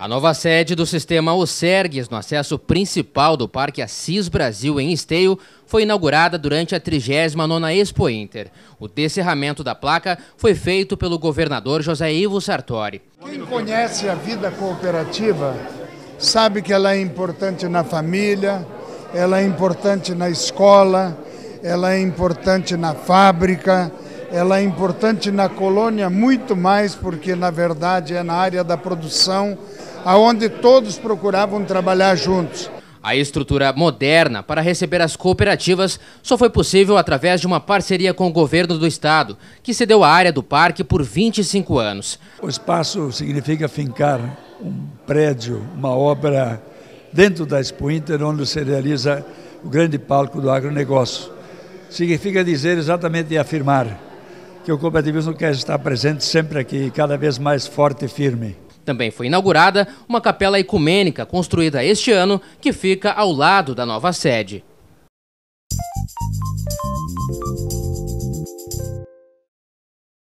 A nova sede do sistema Osergues, no acesso principal do Parque Assis Brasil em Esteio, foi inaugurada durante a 39ª Expo Inter. O descerramento da placa foi feito pelo governador José Ivo Sartori. Quem conhece a vida cooperativa sabe que ela é importante na família, ela é importante na escola, ela é importante na fábrica, ela é importante na colônia muito mais porque na verdade é na área da produção aonde todos procuravam trabalhar juntos. A estrutura moderna para receber as cooperativas só foi possível através de uma parceria com o governo do estado, que cedeu a área do parque por 25 anos. O espaço significa fincar um prédio, uma obra dentro da Expo Inter, onde se realiza o grande palco do agronegócio. Significa dizer exatamente e afirmar que o cooperativismo quer estar presente sempre aqui, cada vez mais forte e firme. Também foi inaugurada uma capela ecumênica construída este ano, que fica ao lado da nova sede.